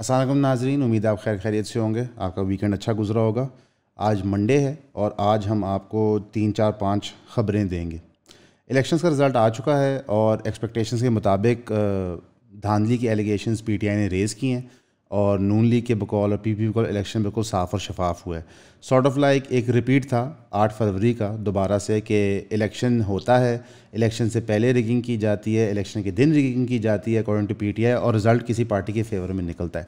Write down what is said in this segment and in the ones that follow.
असलम नाजरीन उम्मीद आप खैर खैरियत से होंगे आपका वीकेंड अच्छा गुजरा होगा आज मंडे है और आज हम आपको तीन चार पाँच खबरें देंगे इलेक्शंस का रिज़ल्ट आ चुका है और एक्सपेक्टेशंस के मुताबिक धांधली की एलिगेशंस पीटीआई ने रेज़ की हैं और नून लीग के बकौल और पी पी बकौल इलेक्शन बिल्कुल साफ़ और शफाफ हुआ है सॉर्ट ऑफ लाइक एक रिपीट था आठ फरवरी का दोबारा से कि इलेक्शन होता है इलेक्शन से पहले रिगिंग की जाती है इलेक्शन के दिन रिगिंग की जाती है according to P T I और रिज़ल्ट किसी पार्टी के फेवर में निकलता है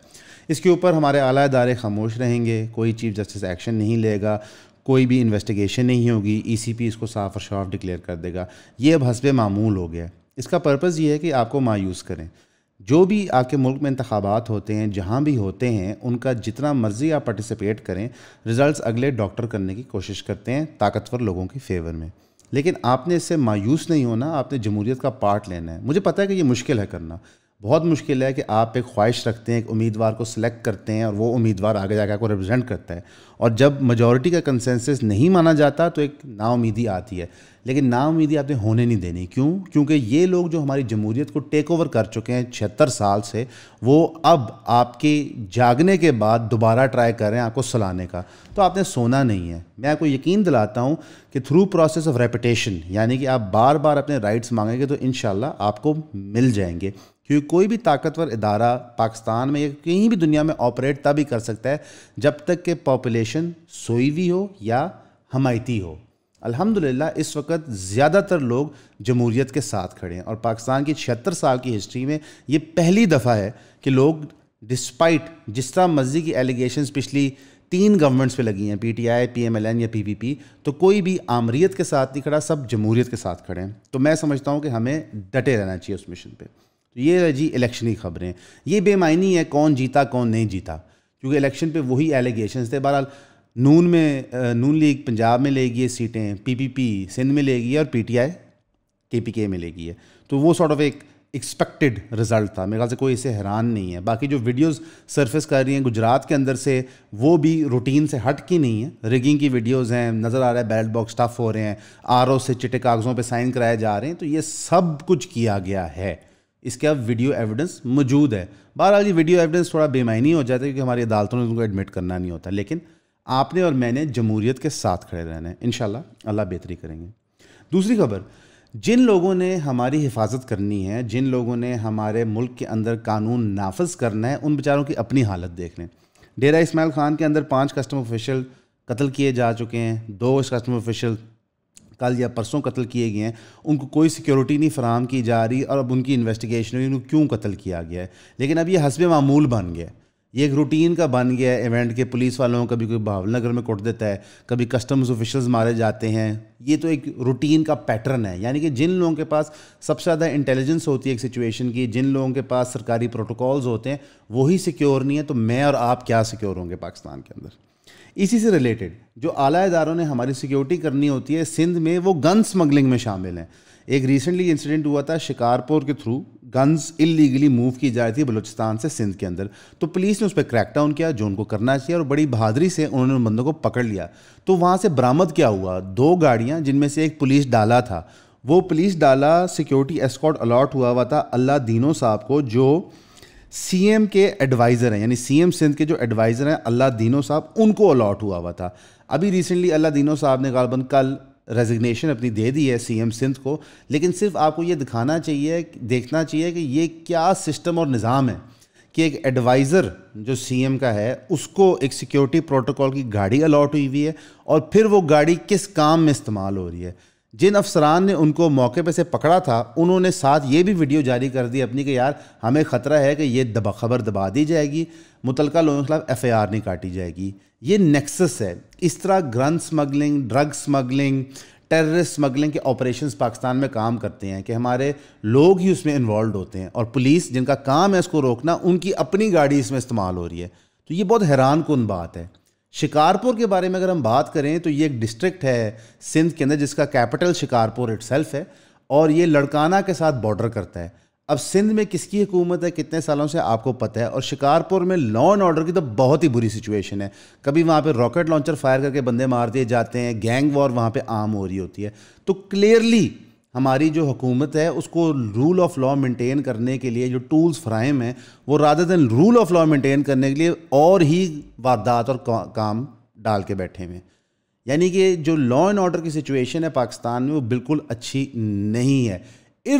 इसके ऊपर हमारे आला इदारे खामोश रहेंगे कोई चीफ जस्टिस एक्शन नहीं लेगा कोई भी इन्वेस्टिगेशन नहीं होगी ई सी पी इसको साफ़ और शफाफ डिक्लेयर कर देगा ये अब हसब मामूल हो गया इसका पर्पज़ ये है कि आपको मायूस करें जो भी आके मुल्क में इंतबात होते हैं जहाँ भी होते हैं उनका जितना मर्ज़ी आप पार्टिसिपेट करें रिज़ल्ट अगले डॉक्टर करने की कोशिश करते हैं ताकतवर लोगों की फेवर में लेकिन आपने इससे मायूस नहीं होना आपने जमहूरीत का पार्ट लेना है मुझे पता है कि ये मुश्किल है करना बहुत मुश्किल है कि आप एक ख्वाहिश रखते हैं एक उम्मीदवार को सिलेक्ट करते हैं और वो उम्मीदवार आगे जाकर आपको रिप्रेजेंट करता है और जब मेजॉरिटी का कंसेंसस नहीं माना जाता तो एक नाउमीदी आती है लेकिन नाउमीदी आपने होने नहीं देनी क्यों क्योंकि ये लोग जो हमारी जमहूरीत को टेक ओवर कर चुके हैं छिहत्तर साल से वो अब आपके जागने के बाद दोबारा ट्राई कर रहे हैं आपको सलाने का तो आपने सोना नहीं है मैं आपको यकीन दिलाता हूँ कि थ्रू प्रोसेस ऑफ रेपिटेशन यानी कि आप बार बार अपने राइट्स मांगेंगे तो इन आपको मिल जाएंगे क्योंकि कोई भी ताकतवर इदारा पाकिस्तान में या कहीं भी दुनिया में ऑपरेट तभी कर सकता है जब तक कि पॉपुलेशन सोईवी हो या हमायती हो अल्हम्दुलिल्लाह इस वक्त ज़्यादातर लोग जमहूरीत के साथ खड़े हैं और पाकिस्तान की छिहत्तर साल की हिस्ट्री में ये पहली दफ़ा है कि लोग डिस्पाइट जिस तरह मर्जी की एलिगेशन पिछली तीन गवर्नमेंट्स पे लगी हैं पीटीआई, पीएमएलएन या पीपीपी तो कोई भी आमरीत के साथ नहीं खड़ा सब जमहूरीत के साथ खड़े हैं तो मैं समझता हूँ कि हमें डटे रहना चाहिए उस मिशन पर तो ये है जी इलेक्शन की खबरें ये बेमायनी है कौन जीता कौन नहीं जीता क्योंकि इलेक्शन पे वही एलिगेशन थे बहरहाल नून में नून लीग पंजाब में लेगी ये सीटें पीपीपी सिंध में लेगी और पीटीआई केपीके में लेगी है तो वो सॉर्ट ऑफ एक एक्सपेक्टेड रिजल्ट था मेरे ख्याल से कोई इसे हैरान नहीं है बाकी जो वीडियोस सरफेस कर रही हैं गुजरात के अंदर से वो भी रूटीन से हट की नहीं है रिगिंग की वीडियोस हैं नज़र आ रहा है बैलेट बॉक्स टफ हो रहे हैं आर से चिटे कागज़ों पे साइन कराए जा रहे हैं तो ये सब कुछ किया गया है इसके अब वीडियो एविडेंस मौजूद है बहरहाल ये वीडियो एविडेंस थोड़ा बेमानी हो जाता है क्योंकि हमारी अदालतों ने उनको एडमिट करना नहीं होता लेकिन आपने और मैंने जमहूरीत के साथ खड़े रहना है इन अल्लाह बेहतरी करेंगे दूसरी खबर जिन लोगों ने हमारी हिफाजत करनी है जिन लोगों ने हमारे मुल्क के अंदर कानून नाफज करना है उन बेचारों की अपनी हालत देख लें डेरा इसमाइल खान के अंदर पाँच कस्टम ऑफिशल कत्ल किए जा चुके हैं दो कस्टम ऑफिशल कल या परसों कत्ल किए गए हैं उनको कोई सिक्योरिटी नहीं फराम की जा रही और अब उनकी इन्वेस्टिगेशन हुई उनको क्यों कत्ल किया गया है लेकिन अब ये हसब मामूल बन गया ये एक रूटीन का बन गया है इवेंट के पुलिस वालों कभी कोई भावनगर में कुट देता है कभी कस्टम्स ऑफिशल्स मारे जाते हैं ये तो एक रूटीन का पैटर्न है यानी कि जिन लोगों के पास सबसे ज़्यादा इंटेलिजेंस होती है एक सिचुएशन की जिन लोगों के पास सरकारी प्रोटोकॉल्स होते हैं वही सिक्योर नहीं है तो मैं और आप क्या सिक्योर होंगे पाकिस्तान के अंदर इसी से रिलेटेड जो आलादारों ने हमारी सिक्योरिटी करनी होती है सिंध में वो गन स्मगलिंग में शामिल हैं एक रिसेंटली इंसिडेंट हुआ था शिकारपुर के थ्रू गन्स इलीगली मूव की जा रही थी बलूचिस्तान से सिंध के अंदर तो पुलिस ने उस पर क्रैकडाउन किया जो उनको करना चाहिए और बड़ी बहादुरी से उन्होंने उन बंदों को पकड़ लिया तो वहाँ से बरामद क्या हुआ दो गाड़ियाँ जिनमें से एक पुलिस डाला था वो पुलिस डाला सिक्योरिटी एस्कॉट अलॉट हुआ हुआ था अल्लाह दीनो साहब को जो सीएम के एडवाइज़र हैं यानी सीएम सिंध के जो एडवाइज़र हैं अल्लाह दीनो साहब उनको अलॉट हुआ हुआ था अभी रिसेंटली अल्लाह दीनो साहब ने गालबन कल रेजिग्नेशन अपनी दे दी है सीएम सिंध को लेकिन सिर्फ आपको ये दिखाना चाहिए देखना चाहिए कि ये क्या सिस्टम और निज़ाम है कि एक एडवाइज़र जो सीएम का है उसको एक सिक्योरिटी प्रोटोकॉल की गाड़ी अलॉट हुई हुई है और फिर वो गाड़ी किस काम में इस्तेमाल हो रही है जिन अफसरान ने उनको मौके पर से पकड़ा था उन्होंने साथ ये भी वीडियो जारी कर दी अपनी कि यार हमें ख़तरा है कि ये दबा खबर दबा दी जाएगी मुतलका लोगों के खिलाफ एफ आई आर नहीं काटी जाएगी ये नेक्सस है इस तरह gun smuggling drug smuggling terrorist smuggling के ऑपरेशंस पाकिस्तान में काम करते हैं कि हमारे लोग ही उसमें इन्वॉल्व होते हैं और पुलिस जिनका काम है उसको रोकना उनकी अपनी गाड़ी इसमें इस्तेमाल हो रही है तो ये बहुत हैरान कन बात है शिकारपुर के बारे में अगर हम बात करें तो ये एक डिस्ट्रिक्ट है सिंध के अंदर जिसका कैपिटल शिकारपुर इट है और ये लड़काना के साथ बॉर्डर करता है अब सिंध में किसकी हुकूमत है कितने सालों से आपको पता है और शिकारपुर में लॉ एंड ऑर्डर की तो बहुत ही बुरी सिचुएशन है कभी वहाँ पे रॉकेट लॉन्चर फायर करके बंदे मार दिए जाते हैं गैंग वॉर वहाँ पे आम हो रही होती है तो क्लियरली हमारी जो हुकूमत है उसको रूल ऑफ लॉ मेंटेन करने के लिए जो टूल्स फ्राहम हैं वो rather than rule of law maintain करने के लिए और ही वारदात और काम डाल के बैठे हुए हैं यानी कि जो लॉ एंड ऑर्डर की सिचुएशन है पाकिस्तान में वो बिल्कुल अच्छी नहीं है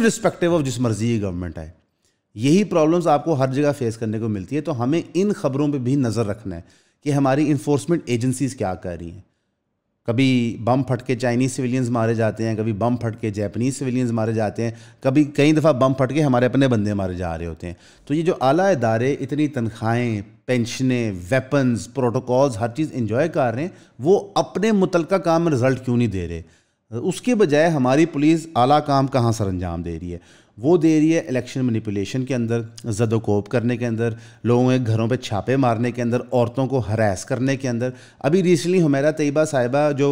रिस्पेक्टिव ऑफ जिस मर्जी की गवर्नमेंट आए यही प्रॉब्लम्स आपको हर जगह फेस करने को मिलती है तो हमें इन खबरों पर भी नज़र रखना है कि हमारी इन्फोर्समेंट एजेंसीज़ क्या कर रही हैं कभी बम फट के चाइनीज़ सिविलियंस मारे जाते हैं कभी बम फट के जैपनीज़ सिविलियंस मारे जाते हैं कभी कई दफ़ा बम फट के हमारे अपने बंदे मारे जा रहे होते हैं तो ये जो आला इदारे इतनी तनख्वाहें पेंशनें वेपन्स प्रोटोकॉल्स हर चीज़ इन्जॉय कर रहे हैं वो अपने मुतल काम में रिज़ल्ट क्यों नहीं दे रहे उसके बजाय हमारी पुलिस आला काम कहाँ सर अंजाम दे रही है वो दे रही है इलेक्शन मनीपुलेशन के अंदर जदोकोप करने के अंदर लोगों के घरों पे छापे मारने के अंदर औरतों को हरास करने के अंदर अभी रिसेंटली हमेरा तयबा साहिबा जो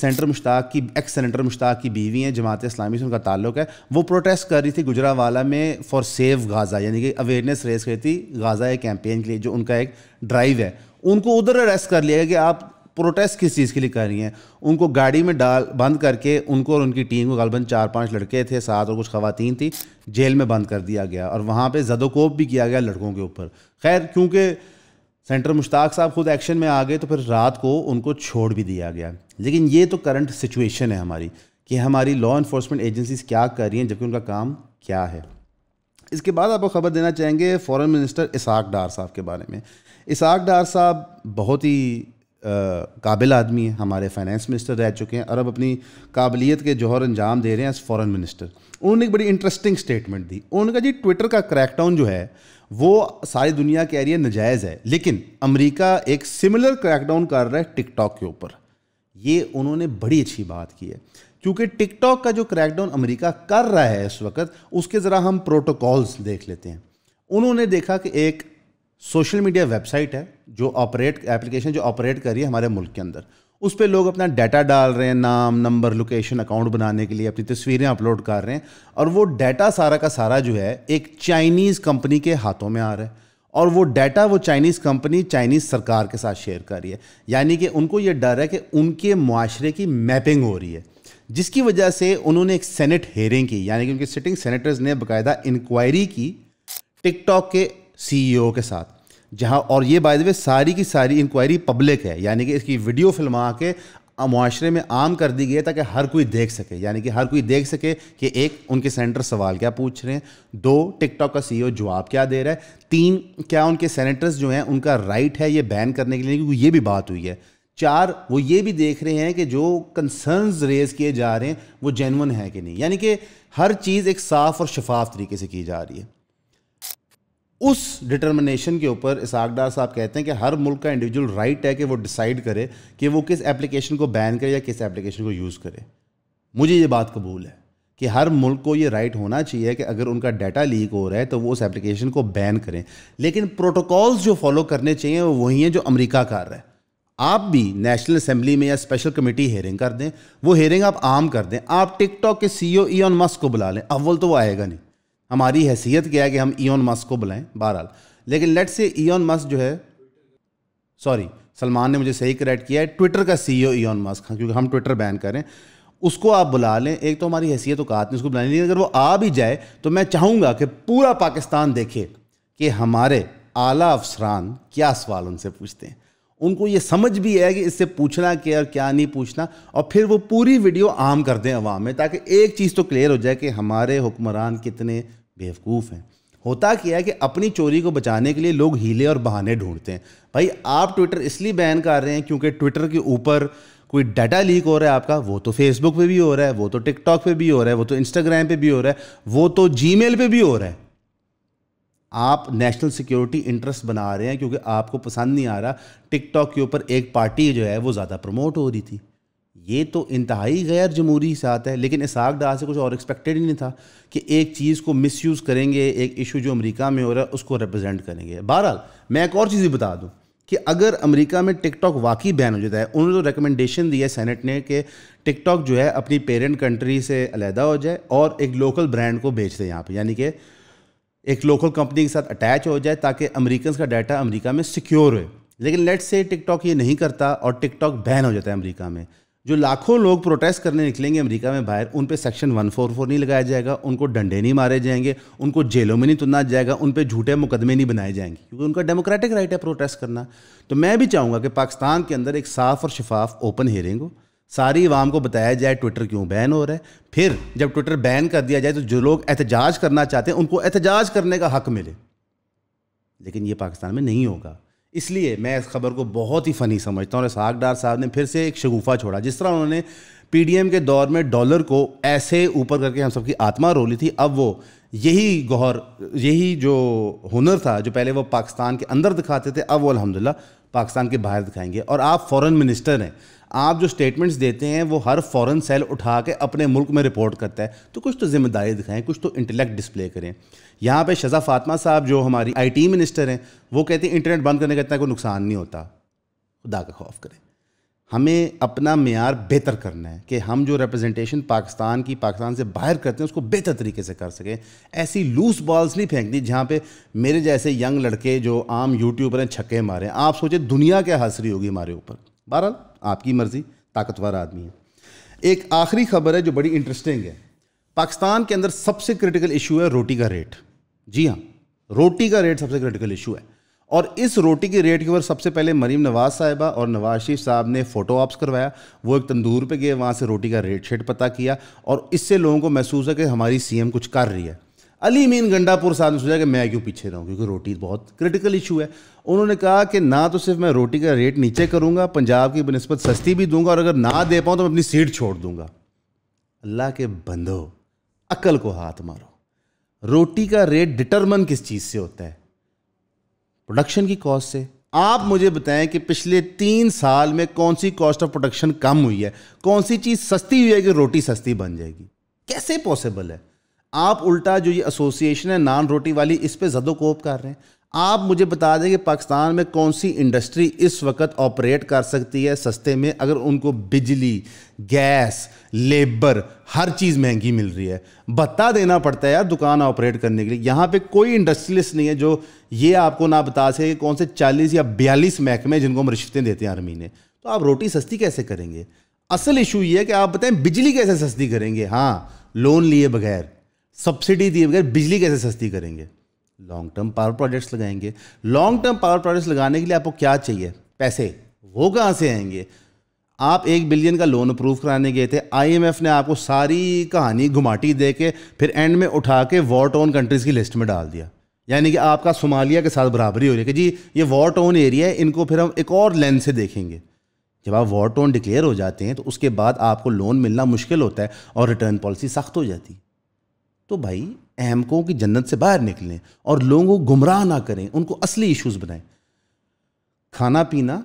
सेंटर मुश्ताक की एक्स सेंटर मुश्ताक की बीवी हैं जमात इस्लामी से उनका ताल्लुक है वो प्रोटेस्ट कर रही थी गुजरावाला में फॉर सेव गाज़ा यानी कि अवेयरनेस रेस करी थी गाज़ा कैंपेन के लिए जो उनका एक ड्राइव है उनको उधर अरेस्ट कर लिया गया कि आप प्रोटेस्ट किस चीज़ के लिए कर रही हैं उनको गाड़ी में डाल बंद करके उनको और उनकी टीम को गलबन चार पांच लड़के थे सात और कुछ खवतिन थी जेल में बंद कर दिया गया और वहाँ पर जदोकोप भी किया गया लड़कों के ऊपर खैर क्योंकि सेंटर मुश्ताक साहब खुद एक्शन में आ गए तो फिर रात को उनको छोड़ भी दिया गया लेकिन ये तो करंट सिचुएशन है हमारी कि हमारी लॉ इन्फोर्समेंट एजेंसीज क्या कर रही हैं जबकि उनका काम क्या है इसके बाद आपको खबर देना चाहेंगे फॉरेन मिनिस्टर इसाक डार साहब के बारे में इसाक डार साहब बहुत ही काबिल आदमी है हमारे फाइनेंस मिनिस्टर रह चुके हैं और अब अपनी काबिलियत के जौहर अंजाम दे रहे हैं एज फॉरेन मिनिस्टर उन्होंने एक बड़ी इंटरेस्टिंग स्टेटमेंट दी उन्होंने कहा जी ट्विटर का क्रैकडाउन जो है वो सारी दुनिया कह रही है नजायज़ है लेकिन अमरीका एक सिमिलर क्रैकडाउन कर रहा है टिकटॉक के ऊपर ये उन्होंने बड़ी अच्छी बात की है क्योंकि टिकटॉक का जो क्रैकडाउन अमेरिका कर रहा है इस वक्त उसके ज़रा हम प्रोटोकॉल्स देख लेते हैं उन्होंने देखा कि एक सोशल मीडिया वेबसाइट है जो ऑपरेट एप्लीकेशन जो ऑपरेट कर रही है हमारे मुल्क के अंदर उस पर लोग अपना डाटा डाल रहे हैं नाम नंबर लोकेशन अकाउंट बनाने के लिए अपनी तस्वीरें अपलोड कर रहे हैं और वो डाटा सारा का सारा जो है एक चाइनीज़ कंपनी के हाथों में आ रहा है और वो डाटा वो चाइनीज़ कंपनी चाइनीज़ सरकार के साथ शेयर कर रही है यानी कि उनको ये डर है कि उनके माशरे की मैपिंग हो रही है जिसकी वजह से उन्होंने एक सेनेट हेयरिंग की यानी कि उनके सिटिंग सेनेटर्स ने बाकायदा इंक्वायरी की टिकटॉक के सीईओ e के साथ जहाँ और ये बाय द वे सारी की सारी इंक्वायरी पब्लिक है यानी कि इसकी वीडियो फिल्मा के माशरे में आम कर दी गई है ताकि हर कोई देख सके यानी कि हर कोई देख सके कि एक उनके सेंटर सवाल क्या पूछ रहे हैं दो टिकटॉक का सीईओ e जवाब क्या दे रहा है तीन क्या उनके सेनेटर्स जो हैं उनका राइट है ये बैन करने के लिए क्योंकि ये भी बात हुई है चार वो ये भी देख रहे हैं कि जो कंसर्न्स रेज किए जा रहे हैं वो जेनवन है कि नहीं यानी कि हर चीज़ एक साफ़ और शफाफ तरीके से की जा रही है उस डिटर्मिनेशन के ऊपर इसाकडार साहब कहते हैं कि हर मुल्क का इंडिविजुअल राइट right है कि वो डिसाइड करे कि वो किस एप्लीकेशन को बैन करे या किस एप्लीकेशन को यूज़ करे मुझे ये बात कबूल है कि हर मुल्क को ये राइट होना चाहिए कि अगर उनका डाटा लीक हो रहा है तो वो उस एप्लीकेशन को बैन करें लेकिन प्रोटोकॉल्स जो फॉलो करने चाहिए वो वही हैं जो अमेरिका कर रहा है आप भी नेशनल असेंबली में या स्पेशल कमेटी हेयरिंग कर दें वो हेयरिंग आप आम कर दें आप टिकटॉक के सीईओ ईन मस्क को बुला लें अव्वल तो वो आएगा नहीं हमारी हैसियत क्या है कि हम ईन मस्क को बुलाएं बहरहाल लेकिन लेट से ईन मस्क जो है सॉरी सलमान ने मुझे सही करेक्ट किया है ट्विटर का सी ओ ईन मस्क क्योंकि हम ट्विटर बैन करें उसको आप बुला लें एक तो हमारी हैसियत औकात नहीं उसको बुलाने लेकिन अगर वो आ भी जाए तो मैं चाहूँगा कि पूरा पाकिस्तान देखे कि हमारे आला अफसरान क्या सवाल उनसे पूछते हैं उनको ये समझ भी है कि इससे पूछना क्या और क्या नहीं पूछना और फिर वो पूरी वीडियो आम कर दें अवाम में ताकि एक चीज़ तो क्लियर हो जाए कि हमारे हुक्मरान कितने बेवकूफ़ हैं होता क्या है कि अपनी चोरी को बचाने के लिए लोग हीले और बहाने ढूंढते हैं भाई आप ट्विटर इसलिए बैन कर रहे हैं क्योंकि ट्विटर के ऊपर कोई डाटा लीक हो रहा है आपका वो तो फेसबुक पे भी हो रहा है वो तो टिकटॉक पे भी हो रहा है वो तो इंस्टाग्राम पे भी हो रहा है वो तो जीमेल पे भी हो रहा है आप नेशनल सिक्योरिटी इंटरेस्ट बना रहे हैं क्योंकि आपको पसंद नहीं आ रहा टिकटॉक के ऊपर एक पार्टी जो है वो ज़्यादा प्रमोट हो रही थी ये तो इंतहाई गैर जमहूरी साथ है लेकिन इसहाक डार से कुछ और एक्सपेक्टेड ही नहीं था कि एक चीज़ को मिस यूज़ करेंगे एक इशू जो अमरीका में हो रहा है उसको रिप्रेजेंट करेंगे बहरहाल मैं एक और चीज़ ही बता दूँ कि अगर अमेरिका में टिकटॉक वाकई बैन हो जाता है उन्होंने तो रिकमेंडेशन दी है सेनेट ने कि टिकटॉक जो है अपनी पेरेंट कंट्री से अलहदा हो जाए और एक लोकल ब्रांड को बेच दें यहाँ पर यानी कि एक लोकल कंपनी के साथ अटैच हो जाए ताकि अमरीकन का डाटा अमेरिका में सिक्योर हो लेकिन लेट्स से टिकटॉक ये नहीं करता और टिकटॉक बैन हो जाता है अमरीका में जो लाखों लोग प्रोटेस्ट करने निकलेंगे अमेरिका में बाहर उन पे सेक्शन 144 नहीं लगाया जाएगा उनको डंडे नहीं मारे जाएंगे उनको जेलों में नहीं तुलना जाएगा उन पे झूठे मुकदमे नहीं बनाए जाएंगे क्योंकि उनका डेमोक्रेटिक राइट है प्रोटेस्ट करना तो मैं भी चाहूँगा कि पाकिस्तान के अंदर एक साफ़ और शफाफ ओपन हेयरिंग हो सारी आवाम को बताया जाए ट्विटर क्यों बैन हो रहा है फिर जब ट्विटर बैन कर दिया जाए तो जो लोग एहतजाज करना चाहते हैं उनको एहतजाज करने का हक मिले लेकिन ये पाकिस्तान में नहीं होगा इसलिए मैं इस खबर को बहुत ही फ़नी समझता हूँ और डार साहब ने फिर से एक शगुफा छोड़ा जिस तरह उन्होंने पीडीएम के दौर में डॉलर को ऐसे ऊपर करके हम सबकी आत्मा रोली थी अब वो यही गौहर यही जो हुनर था जो पहले वो पाकिस्तान के अंदर दिखाते थे अब वो अलहमदिल्ला पाकिस्तान के बाहर दिखाएंगे और आप फॉरेन मिनिस्टर हैं आप जो स्टेटमेंट्स देते हैं वो हर फॉरेन सेल उठा के अपने मुल्क में रिपोर्ट करता है तो कुछ तो जिम्मेदारी दिखाएं कुछ तो इंटेलेक्ट डिस्प्ले करें यहाँ पे शजा फातमा साहब जो हमारी आईटी मिनिस्टर हैं वो कहते हैं इंटरनेट बंद करने का इतना कोई नुकसान नहीं होता खुदा का खौफ करें हमें अपना मैार बेहतर करना है कि हम जो रिप्रेजेंटेशन पाकिस्तान की पाकिस्तान से बाहर करते हैं उसको बेहतर तरीके से कर सकें ऐसी लूज बॉल्स नहीं फेंकनी जहाँ पे मेरे जैसे यंग लड़के जो आम यूट्यूबर हैं छक्के मारें आप सोचें दुनिया क्या हासिल होगी हमारे ऊपर बहरहाल आपकी मर्ज़ी ताकतवर आदमी है एक आखिरी खबर है जो बड़ी इंटरेस्टिंग है पाकिस्तान के अंदर सबसे क्रिटिकल इशू है रोटी का रेट जी हाँ रोटी का रेट सबसे क्रिटिकल इशू है और इस रोटी के रेट के ऊपर सबसे पहले मरीम नवाज साहिबा और नवाज शरीफ साहब ने फ़ोटो ऑप्स करवाया वो एक तंदूर पे गए वहाँ से रोटी का रेट शेट पता किया और इससे लोगों को महसूस है कि हमारी सीएम कुछ कर रही है अली मीन गंडापुर साहब ने सोचा कि मैं क्यों पीछे रहूँ क्योंकि रोटी बहुत क्रिटिकल इशू है उन्होंने कहा कि ना तो सिर्फ मैं रोटी का रेट नीचे करूँगा पंजाब की बनस्बत सस्ती भी दूंगा और अगर ना दे पाऊँ तो मैं अपनी सीट छोड़ दूंगा अल्लाह के बंदो अकल को हाथ मारो रोटी का रेट डिटर्मन किस चीज़ से होता है प्रोडक्शन की कॉस्ट से आप मुझे बताएं कि पिछले तीन साल में कौन सी कॉस्ट ऑफ प्रोडक्शन कम हुई है कौन सी चीज़ सस्ती हुई है कि रोटी सस्ती बन जाएगी कैसे पॉसिबल है आप उल्टा जो ये एसोसिएशन है नान रोटी वाली इस पर जदोकोप कर रहे हैं आप मुझे बता दें कि पाकिस्तान में कौन सी इंडस्ट्री इस वक्त ऑपरेट कर सकती है सस्ते में अगर उनको बिजली गैस लेबर हर चीज़ महंगी मिल रही है बता देना पड़ता है यार दुकान ऑपरेट करने के लिए यहाँ पे कोई इंडस्ट्रियलिस्ट नहीं है जो ये आपको ना बता सके कि कौन से 40 या 42 महकमे जिनको हम रिश्वतें देते हैं हर महीने तो आप रोटी सस्ती कैसे करेंगे असल इशू ये है कि आप बताएं बिजली कैसे सस्ती करेंगे हाँ लोन लिए बगैर सब्सिडी दिए बगैर बिजली कैसे सस्ती करेंगे लॉन्ग टर्म पावर प्रोजेक्ट्स लगाएंगे लॉन्ग टर्म पावर प्रोजेक्ट्स लगाने के लिए आपको क्या चाहिए पैसे वो कहाँ से आएंगे आप एक बिलियन का लोन अप्रूव कराने गए थे आईएमएफ ने आपको सारी कहानी घुमाटी दे के फिर एंड में उठा के वॉर टोन कंट्रीज़ की लिस्ट में डाल दिया यानी कि आपका सोमालिया के साथ बराबरी हो रही है कि जी ये वॉर टोन एरिया है इनको फिर हम एक और लेंस से देखेंगे जब आप वॉर टोन डिक्लेयर हो जाते हैं तो उसके बाद आपको लोन मिलना मुश्किल होता है और रिटर्न पॉलिसी सख्त हो जाती है तो भाई अहमकों की जन्नत से बाहर निकलें और लोगों को गुमराह ना करें उनको असली इश्यूज़ बनाएं खाना पीना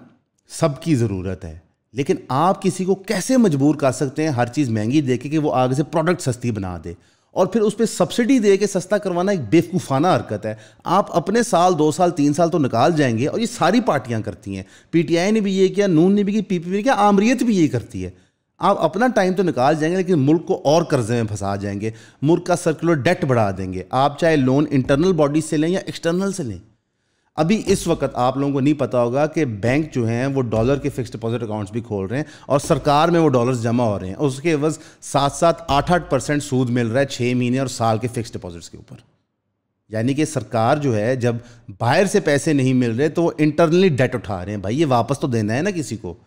सबकी ज़रूरत है लेकिन आप किसी को कैसे मजबूर कर सकते हैं हर चीज़ महंगी दे के कि वो आगे से प्रोडक्ट सस्ती बना दे और फिर उस पर सब्सिडी दे के सस्ता करवाना एक बेवकूफ़ाना हरकत है आप अपने साल दो साल तीन साल तो निकाल जाएंगे और ये सारी पार्टियाँ करती हैं पीटीआई ने भी ये किया नून ने भी की पीपीपी ने किया आमरीत भी ये करती है आप अपना टाइम तो निकाल जाएंगे लेकिन मुल्क को और कर्जे में फंसा जाएंगे मुल्क का सर्कुलर डेट बढ़ा देंगे आप चाहे लोन इंटरनल बॉडी से लें या एक्सटर्नल से लें अभी इस वक्त आप लोगों को नहीं पता होगा कि बैंक जो हैं वो डॉलर के फिक्स डिपॉजिट अकाउंट्स भी खोल रहे हैं और सरकार में वो डॉलर्स जमा हो रहे हैं उसके वज सात सात आठ आठ परसेंट सूद मिल रहा है छः महीने और साल के फिक्स डिपॉजिट्स के ऊपर यानी कि सरकार जो है जब बाहर से पैसे नहीं मिल रहे तो वो इंटरनली डेट उठा रहे हैं भाई ये वापस तो देना है ना किसी को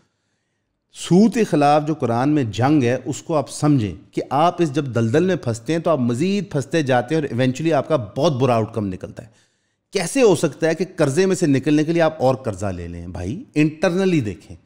सूद के ख़िलाफ़ जो कुरान में जंग है उसको आप समझें कि आप इस जब दलदल में फंसते हैं तो आप मज़ीद फंसते जाते हैं और इवेंचुअली आपका बहुत बुरा आउटकम निकलता है कैसे हो सकता है कि कर्ज़े में से निकलने के लिए आप और कर्ज़ा ले लें भाई इंटरनली देखें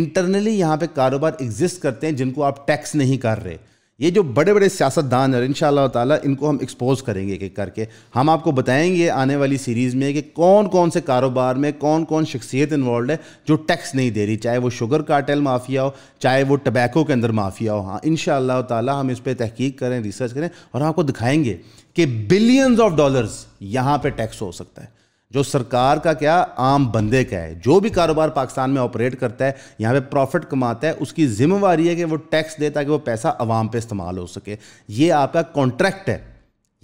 इंटरनली यहाँ पे कारोबार एग्जिस्ट करते हैं जिनको आप टैक्स नहीं कर रहे ये जो बड़े बड़े सियासतदान हैं इन ताला इनको हम एक्सपोज करेंगे एक एक करके हम आपको बताएंगे आने वाली सीरीज़ में कि कौन कौन से कारोबार में कौन कौन शख्सियत इन्वॉल्व है जो टैक्स नहीं दे रही चाहे वो शुगर कार्टेल माफिया हो चाहे वो टबैको के अंदर माफिया हो हाँ इन ताला हम इस पर तहकीक करें रिसर्च करें और आपको दिखाएंगे कि बिलियंस ऑफ डॉलर्स यहाँ पर टैक्स हो सकता है जो सरकार का क्या आम बंदे का है जो भी कारोबार पाकिस्तान में ऑपरेट करता है यहाँ पे प्रॉफिट कमाता है उसकी जिम्मेवारी है कि वो टैक्स दे ताकि वो पैसा आवाम पे इस्तेमाल हो सके ये आपका कॉन्ट्रैक्ट है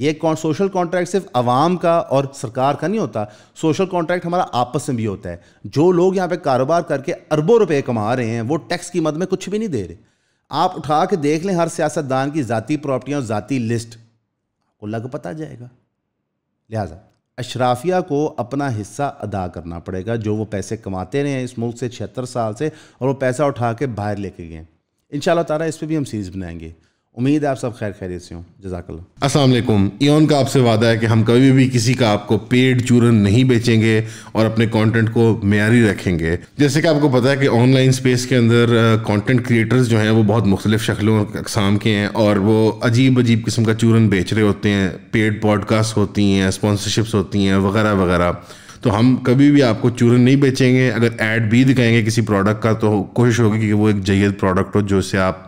ये सोशल कॉन्ट्रैक्ट सिर्फ आवाम का और सरकार का नहीं होता सोशल कॉन्ट्रैक्ट हमारा आपस में भी होता है जो लोग यहाँ पे कारोबार करके अरबों रुपए कमा रहे हैं वो टैक्स की मद में कुछ भी नहीं दे रहे आप उठा के देख लें हर सियासतदान की ज़ाती प्रॉपर्टियाँ और ज़ाती लिस्ट आपको लग पता जाएगा लिहाजा अशराफिया को अपना हिस्सा अदा करना पड़ेगा जो वो पैसे कमाते रहे हैं इस मुल्क से छिहत्तर साल से और वो पैसा उठा के बाहर लेके गए इन तारा इस पर भी हम सीरीज़ बनाएंगे उम्मीद है आप सब खैर खैरियत से हों जजाकल्ला वालेकुम ईन का आपसे वादा है कि हम कभी भी किसी का आपको पेड चूरन नहीं बेचेंगे और अपने कंटेंट को मैारी रखेंगे जैसे कि आपको पता है कि ऑनलाइन स्पेस के अंदर कंटेंट क्रिएटर्स जो हैं वो बहुत मुख्तलिफ शक्लों अकसाम के हैं और वो अजीब अजीब किस्म का चूरन बेच रहे होते हैं पेड पॉडकास्ट होती हैं स्पॉन्सरशिप्स होती हैं वगैरह वगैरह तो हम कभी भी आपको चूरन नहीं बेचेंगे अगर ऐड भी दिखाएंगे किसी प्रोडक्ट का तो कोशिश होगी कि वो एक जयद प्रोडक्ट हो जो आप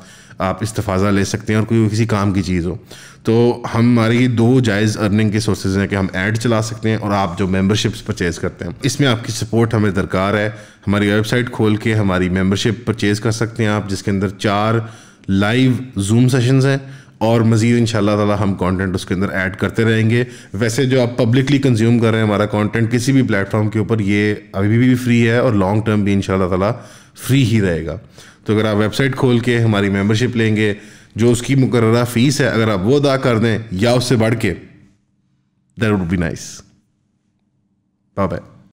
आप इस्तफाज़ा ले सकते हैं और कोई किसी काम की चीज़ हो तो हमारे ये दो जायज़ अर्निंग के सोर्सेज हैं कि हम ऐड चला सकते हैं और आप जो मेंबरशिप्स परचेज़ करते हैं इसमें आपकी सपोर्ट हमें दरकार है हमारी वेबसाइट खोल के हमारी मेम्बरशिप परचेज़ कर सकते हैं आप जिसके अंदर चार लाइव जूम सेशंस हैं और मज़ीद इन ताला हम कंटेंट उसके अंदर ऐड करते रहेंगे वैसे जो आप पब्लिकली कंज्यूम कर रहे हैं हमारा कंटेंट किसी भी प्लेटफॉर्म के ऊपर ये अभी भी फ्री है और लॉन्ग टर्म भी इन ताला फ्री ही रहेगा तो अगर आप वेबसाइट खोल के हमारी मेम्बरशिप लेंगे जो उसकी मुकर फ़ीस है अगर आप वो अदा कर दें या उससे बढ़ के that would be nice bye